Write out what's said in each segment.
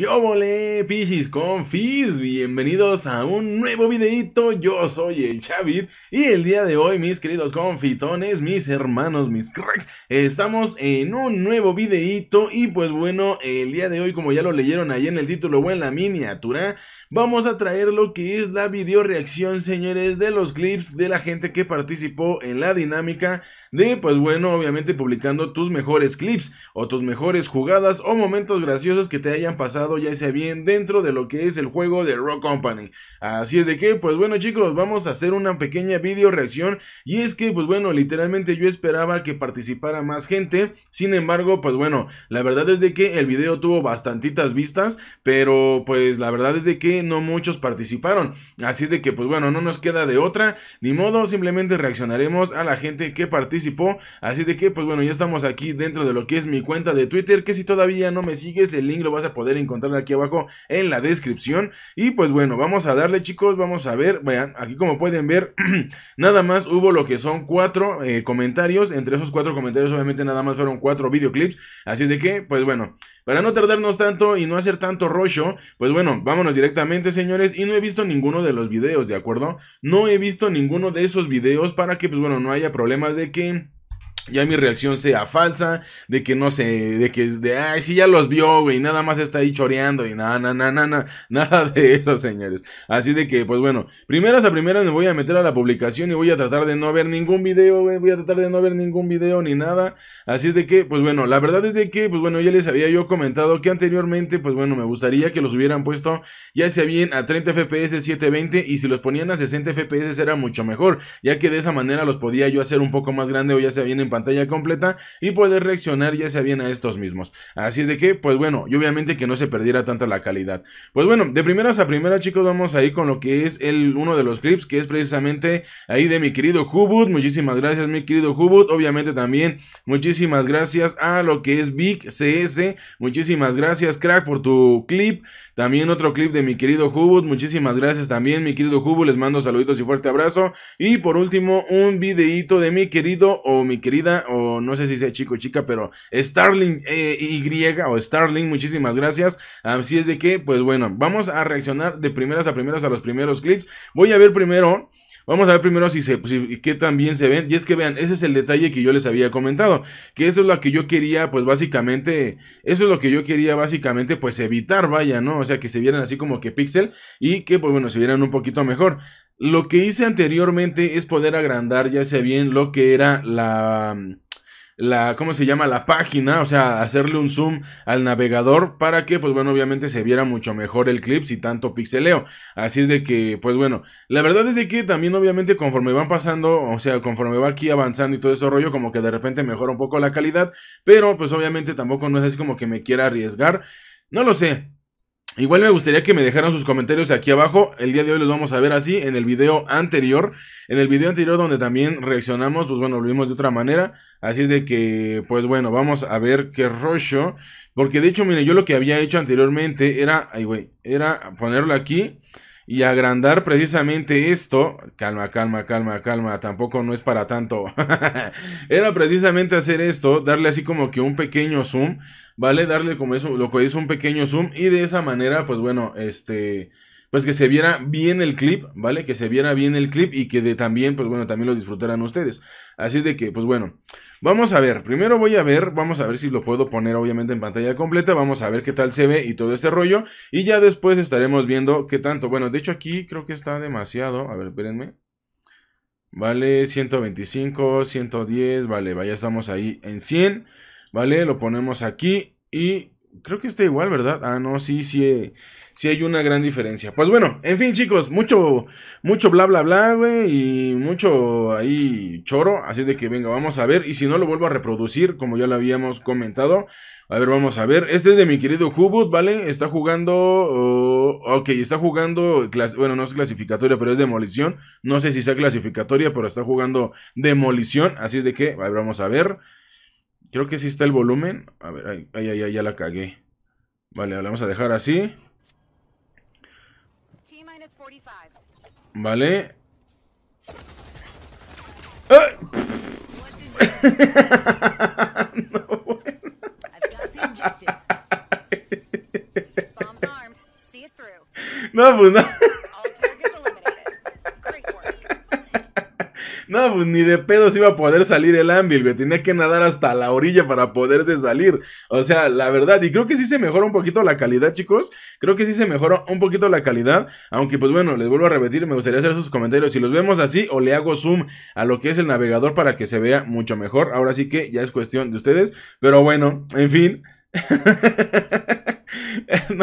¿Qué volé, pichis confis? Bienvenidos a un nuevo videito, yo soy el Chavit y el día de hoy, mis queridos confitones, mis hermanos, mis cracks, estamos en un nuevo videito y pues bueno, el día de hoy, como ya lo leyeron ahí en el título o en la miniatura, vamos a traer lo que es la video reacción, señores, de los clips de la gente que participó en la dinámica de, pues bueno, obviamente publicando tus mejores clips o tus mejores jugadas o momentos graciosos que te hayan pasado ya se bien dentro de lo que es el juego de Rock Company. Así es de que, pues bueno chicos, vamos a hacer una pequeña video reacción y es que, pues bueno, literalmente yo esperaba que participara más gente, sin embargo, pues bueno, la verdad es de que el video tuvo bastantitas vistas, pero pues la verdad es de que no muchos participaron, así es de que, pues bueno, no nos queda de otra, ni modo, simplemente reaccionaremos a la gente que participó, así es de que, pues bueno, ya estamos aquí dentro de lo que es mi cuenta de Twitter, que si todavía no me sigues, el link lo vas a poder encontrar aquí abajo en la descripción. Y pues bueno, vamos a darle chicos, vamos a ver, vean, aquí como pueden ver, nada más hubo lo que son cuatro eh, comentarios, entre esos cuatro comentarios obviamente nada más fueron cuatro videoclips, así es de que, pues bueno, para no tardarnos tanto y no hacer tanto rollo, pues bueno, vámonos directamente señores, y no he visto ninguno de los videos, ¿de acuerdo? No he visto ninguno de esos videos para que, pues bueno, no haya problemas de que ya mi reacción sea falsa, de que no sé, de que, de, ay, sí ya los vio, güey, nada más está ahí choreando y nada, nada, nada, nada, nada de eso, señores. Así de que, pues bueno, primeras a primeras me voy a meter a la publicación y voy a tratar de no ver ningún video, güey, voy a tratar de no ver ningún video ni nada. Así es de que, pues bueno, la verdad es de que, pues bueno, ya les había yo comentado que anteriormente, pues bueno, me gustaría que los hubieran puesto ya sea bien a 30 FPS 720 y si los ponían a 60 FPS era mucho mejor, ya que de esa manera los podía yo hacer un poco más grande o ya sea bien en pantalla completa y poder reaccionar ya sea bien a estos mismos. Así es de que, pues bueno, y obviamente que no se perdiera tanta la calidad. Pues bueno, de primeras a primeras, chicos, vamos a ir con lo que es el uno de los clips, que es precisamente ahí de mi querido Hubut. Muchísimas gracias, mi querido Hubut. Obviamente también, muchísimas gracias a lo que es Big CS. Muchísimas gracias, crack, por tu clip. También otro clip de mi querido Hubut. Muchísimas gracias también, mi querido Hubut. Les mando saluditos y fuerte abrazo. Y por último, un videito de mi querido o mi querido o no sé si sea chico o chica, pero Starling eh, Y o Starling, muchísimas gracias. Así es de que, pues bueno, vamos a reaccionar de primeras a primeras a los primeros clips. Voy a ver primero. Vamos a ver primero si se, que qué tan se ven. Y es que vean, ese es el detalle que yo les había comentado. Que eso es lo que yo quería, pues básicamente, eso es lo que yo quería básicamente, pues evitar, vaya, ¿no? O sea, que se vieran así como que pixel y que, pues bueno, se vieran un poquito mejor. Lo que hice anteriormente es poder agrandar, ya sea bien lo que era la, la, ¿cómo se llama? La página, o sea, hacerle un zoom al navegador para que, pues bueno, obviamente se viera mucho mejor el clip si tanto pixeleo. Así es de que, pues bueno, la verdad es de que también obviamente conforme van pasando, o sea, conforme va aquí avanzando y todo ese rollo, como que de repente mejora un poco la calidad, pero pues obviamente tampoco no es así como que me quiera arriesgar. No lo sé, Igual me gustaría que me dejaran sus comentarios aquí abajo. El día de hoy los vamos a ver así en el video anterior. En el video anterior donde también reaccionamos, pues bueno, lo vimos de otra manera. Así es de que, pues bueno, vamos a ver qué rollo. Porque de hecho, mire, yo lo que había hecho anteriormente era, ay güey, era ponerlo aquí y agrandar precisamente esto, calma, calma, calma, calma, tampoco no es para tanto, era precisamente hacer esto, darle así como que un pequeño zoom, ¿vale? Darle como eso, lo que es un pequeño zoom y de esa manera, pues bueno, este pues que se viera bien el clip, ¿vale? Que se viera bien el clip y que de también, pues bueno, también lo disfrutaran ustedes. Así es de que, pues bueno, vamos a ver. Primero voy a ver, vamos a ver si lo puedo poner obviamente en pantalla completa. Vamos a ver qué tal se ve y todo ese rollo. Y ya después estaremos viendo qué tanto. Bueno, de hecho aquí creo que está demasiado. A ver, espérenme. Vale, 125, 110, vale, vaya, estamos ahí en 100. Vale, lo ponemos aquí y Creo que está igual, ¿verdad? Ah, no, sí, sí, eh, sí hay una gran diferencia. Pues bueno, en fin, chicos, mucho, mucho bla, bla, bla, güey, y mucho ahí choro. Así es de que venga, vamos a ver. Y si no, lo vuelvo a reproducir, como ya lo habíamos comentado. A ver, vamos a ver. Este es de mi querido Hubut, ¿vale? Está jugando. Oh, ok, está jugando. Bueno, no es clasificatoria, pero es demolición. No sé si sea clasificatoria, pero está jugando demolición. Así es de que, a ver, vamos a ver. Creo que sí está el volumen. A ver, ay, ay, ay, ya la cagué. Vale, la vamos a dejar así. Vale. no, bueno. no, pues no. Pues, ni de pedos iba a poder salir el ámbil Me Tenía que nadar hasta la orilla para poder salir. O sea, la verdad. Y creo que sí se mejora un poquito la calidad, chicos. Creo que sí se mejoró un poquito la calidad. Aunque, pues bueno, les vuelvo a repetir, me gustaría hacer sus comentarios. Si los vemos así o le hago zoom a lo que es el navegador para que se vea mucho mejor. Ahora sí que ya es cuestión de ustedes. Pero bueno, en fin.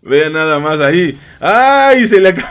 Vean nada más ahí. ¡Ay! Se le acabó.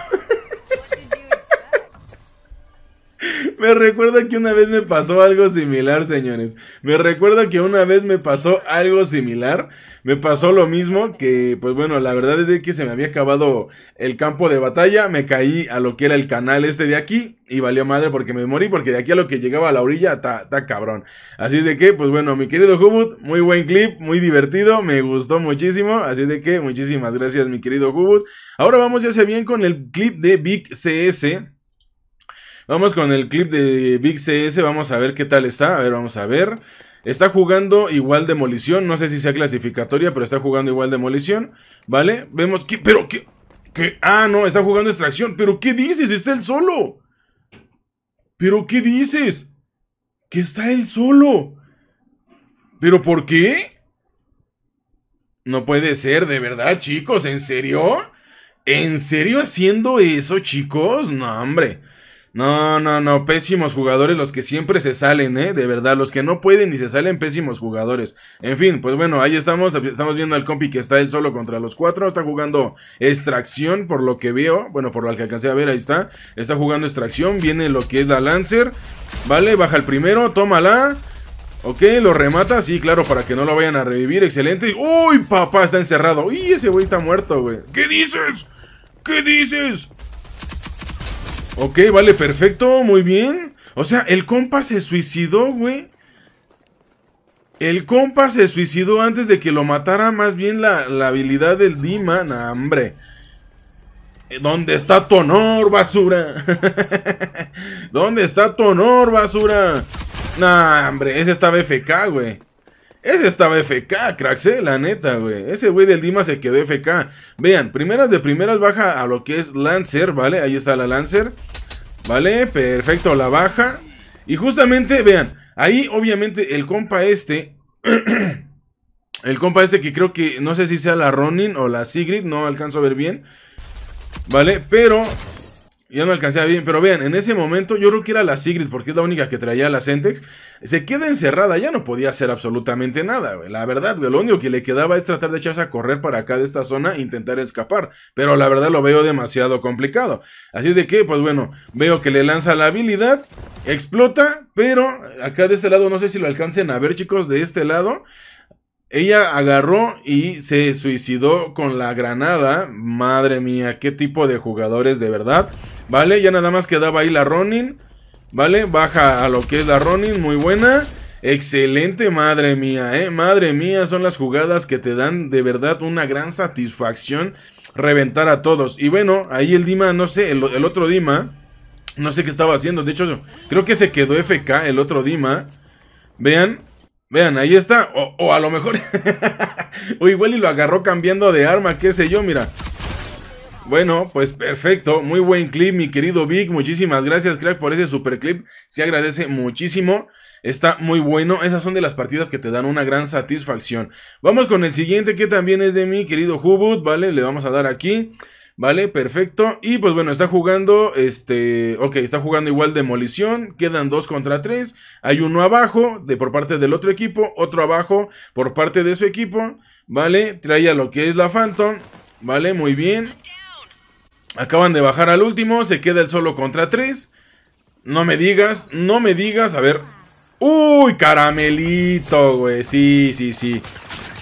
Me recuerda que una vez me pasó algo similar, señores. Me recuerda que una vez me pasó algo similar. Me pasó lo mismo que, pues bueno, la verdad es que se me había acabado el campo de batalla. Me caí a lo que era el canal este de aquí. Y valió madre porque me morí, porque de aquí a lo que llegaba a la orilla, está cabrón. Así es de que, pues bueno, mi querido Hubut, muy buen clip, muy divertido, me gustó muchísimo. Así es de que, muchísimas gracias, mi querido Hubut. Ahora vamos ya se bien con el clip de Big CS. Vamos con el clip de Big CS, vamos a ver qué tal está. A ver, vamos a ver. Está jugando igual demolición, no sé si sea clasificatoria, pero está jugando igual demolición, ¿vale? Vemos que, pero qué, que, ah, no, está jugando extracción, pero ¿qué dices? Está él solo. ¿Pero qué dices? Que está él solo. ¿Pero por qué? No puede ser, de verdad, chicos, ¿en serio? ¿En serio haciendo eso, chicos? No, hombre. No, no, no, pésimos jugadores los que siempre se salen, ¿eh? De verdad, los que no pueden ni se salen, pésimos jugadores. En fin, pues bueno, ahí estamos, estamos viendo al compi que está él solo contra los cuatro, está jugando extracción, por lo que veo, bueno, por lo que alcancé a ver, ahí está, está jugando extracción, viene lo que es la Lancer, vale, baja el primero, tómala. Ok, lo remata, sí, claro, para que no lo vayan a revivir, excelente. ¡Uy, papá, está encerrado! ¡Uy, ese güey está muerto, güey! ¿Qué dices? ¿Qué dices? Ok, vale, perfecto, muy bien. O sea, el compa se suicidó, güey. El compa se suicidó antes de que lo matara más bien la, habilidad del Dima. Nah, hombre. Eh, ¿Dónde está tu honor, basura? ¿Dónde está tu honor, basura? Nah, hombre, ese estaba FK, güey. Ese estaba FK, cracks, eh, la neta, güey. Ese güey del Dima se quedó FK. Vean, primeras de primeras baja a lo que es Lancer, ¿vale? Ahí está la Lancer. ¿Vale? Perfecto, la baja. Y justamente, vean, ahí obviamente el compa este... el compa este que creo que... No sé si sea la Ronin o la Sigrid, no alcanzo a ver bien. ¿Vale? Pero ya no alcancé a bien, pero vean, en ese momento yo creo que era la Sigrid, porque es la única que traía la Centex... Se queda encerrada, ya no podía hacer absolutamente nada, La verdad, lo único que le quedaba es tratar de echarse a correr para acá de esta zona e intentar escapar. Pero la verdad lo veo demasiado complicado. Así es de que, pues bueno, veo que le lanza la habilidad, explota, pero acá de este lado, no sé si lo alcancen a ver, chicos, de este lado. Ella agarró y se suicidó con la granada. Madre mía, qué tipo de jugadores de verdad. ¿Vale? Ya nada más quedaba ahí la Ronin. ¿Vale? Baja a lo que es la Ronin, muy buena. Excelente, madre mía, eh. Madre mía, son las jugadas que te dan de verdad una gran satisfacción reventar a todos. Y bueno, ahí el Dima, no sé, el, otro Dima, no sé qué estaba haciendo. De hecho, creo que se quedó FK el otro Dima. Vean, vean, ahí está. O, a lo mejor, o igual y lo agarró cambiando de arma, qué sé yo, mira. Bueno, pues perfecto, muy buen clip, mi querido Vic. Muchísimas gracias, crack, por ese super clip. Se agradece muchísimo. Está muy bueno. Esas son de las partidas que te dan una gran satisfacción. Vamos con el siguiente, que también es de mi querido Hubut, ¿vale? Le vamos a dar aquí. Vale, perfecto. Y pues bueno, está jugando, este, ok, está jugando igual demolición, quedan dos contra tres, hay uno abajo de, por parte del otro equipo, otro abajo por parte de su equipo, vale, a lo que es la Phantom, vale, muy bien, Acaban de bajar al último. Se queda el solo contra tres. No me digas, no me digas. A ver. Uy, caramelito, güey. Sí, sí, sí.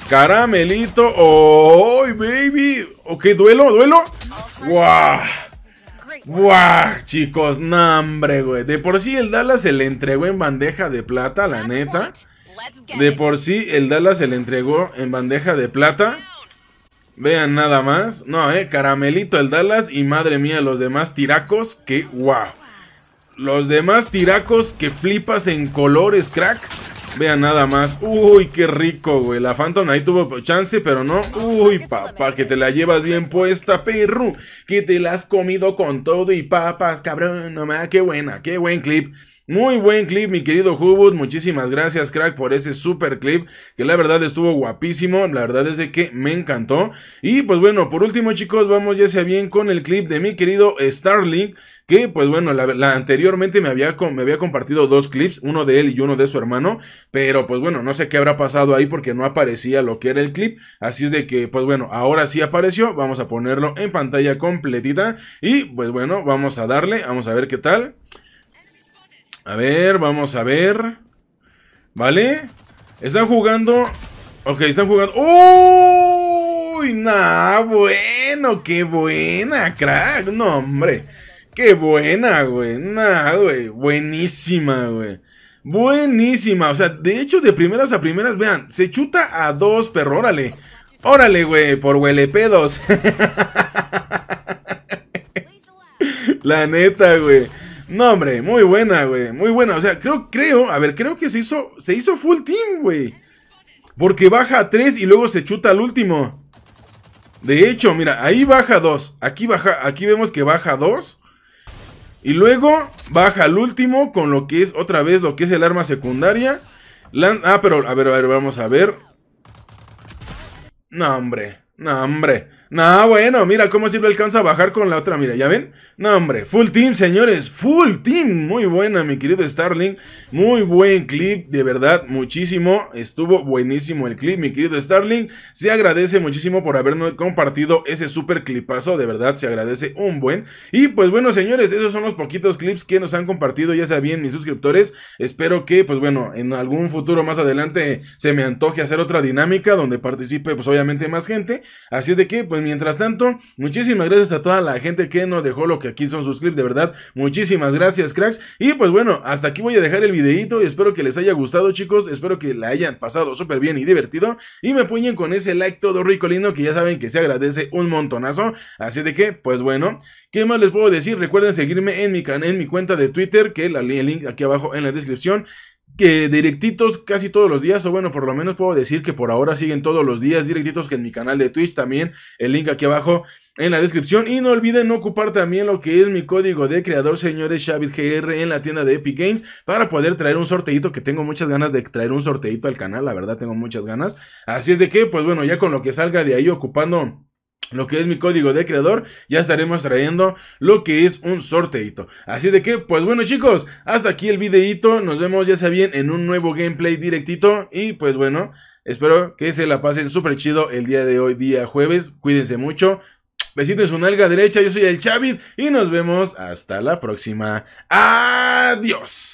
Caramelito. oh, baby! Ok, duelo, duelo. ¡Guau! ¡Guau! Chicos, no, güey. De por sí el Dallas se le entregó en bandeja de plata, la neta. De por sí el Dallas se le entregó en bandeja de plata. Vean nada más. No, eh. Caramelito el Dallas. Y madre mía, los demás tiracos. Que wow. Los demás tiracos que flipas en colores, crack. Vean nada más. Uy, qué rico, güey. La Phantom ahí tuvo chance, pero no. Uy, papá, que te la llevas bien puesta, perro. Que te la has comido con todo y papas, cabrón. No me qué buena, qué buen clip. Muy buen clip, mi querido Hubut. Muchísimas gracias, crack, por ese super clip. Que la verdad estuvo guapísimo. La verdad es de que me encantó. Y pues bueno, por último, chicos, vamos ya sea bien con el clip de mi querido Starling. Que pues bueno, anteriormente me había, me había compartido dos clips, uno de él y uno de su hermano. Pero pues bueno, no sé qué habrá pasado ahí porque no aparecía lo que era el clip. Así es de que, pues bueno, ahora sí apareció. Vamos a ponerlo en pantalla completita. Y pues bueno, vamos a darle. Vamos a ver qué tal. A ver, vamos a ver. ¿Vale? Están jugando. Ok, están jugando. ¡Uy! ¡Nah! Bueno, qué buena, crack. No, hombre. Qué buena, güey. Nah, güey. Buenísima, güey. Buenísima. O sea, de hecho, de primeras a primeras, vean, se chuta a dos, perro, órale. Órale, güey, por huelepedos. La neta, güey. No, hombre, muy buena, güey. Muy buena. O sea, creo, creo, a ver, creo que se hizo, se hizo full team, güey. Porque baja a 3 y luego se chuta al último. De hecho, mira, ahí baja 2. Aquí baja, aquí vemos que baja 2. Y luego baja al último con lo que es otra vez lo que es el arma secundaria. ah, pero a ver, a ver, vamos a ver. No, hombre. No, hombre. No, bueno, mira cómo si lo alcanza a bajar con la otra. Mira, ¿ya ven? No, hombre, full team, señores, full team. Muy buena, mi querido Starling. Muy buen clip, de verdad, muchísimo. Estuvo buenísimo el clip, mi querido Starling. Se agradece muchísimo por habernos compartido ese super clipazo, de verdad, se agradece un buen. Y pues bueno, señores, esos son los poquitos clips que nos han compartido, ya sabían mis suscriptores. Espero que, pues bueno, en algún futuro más adelante se me antoje hacer otra dinámica donde participe, pues obviamente, más gente. Así es de que, pues pues mientras tanto, muchísimas gracias a toda la gente que nos dejó lo que aquí son sus clips, de verdad. Muchísimas gracias, cracks. Y pues bueno, hasta aquí voy a dejar el videito. Espero que les haya gustado, chicos. Espero que la hayan pasado súper bien y divertido. Y me puñen con ese like todo rico lindo que ya saben que se agradece un montonazo. Así de que, pues bueno, ¿qué más les puedo decir? Recuerden seguirme en mi, en mi cuenta de Twitter, que la, el link aquí abajo en la descripción que directitos casi todos los días, o bueno, por lo menos puedo decir que por ahora siguen todos los días directitos que en mi canal de Twitch también, el link aquí abajo en la descripción y no olviden ocupar también lo que es mi código de creador señores Shavit en la tienda de Epic Games para poder traer un sorteito que tengo muchas ganas de traer un sorteito al canal, la verdad tengo muchas ganas, así es de que pues bueno, ya con lo que salga de ahí ocupando lo que es mi código de creador, ya estaremos trayendo lo que es un sorteito. Así de que, pues bueno chicos, hasta aquí el videito, nos vemos ya sea bien en un nuevo gameplay directito y pues bueno, espero que se la pasen súper chido el día de hoy, día jueves, cuídense mucho, besitos en su nalga derecha, yo soy el Chavit y nos vemos hasta la próxima, adiós.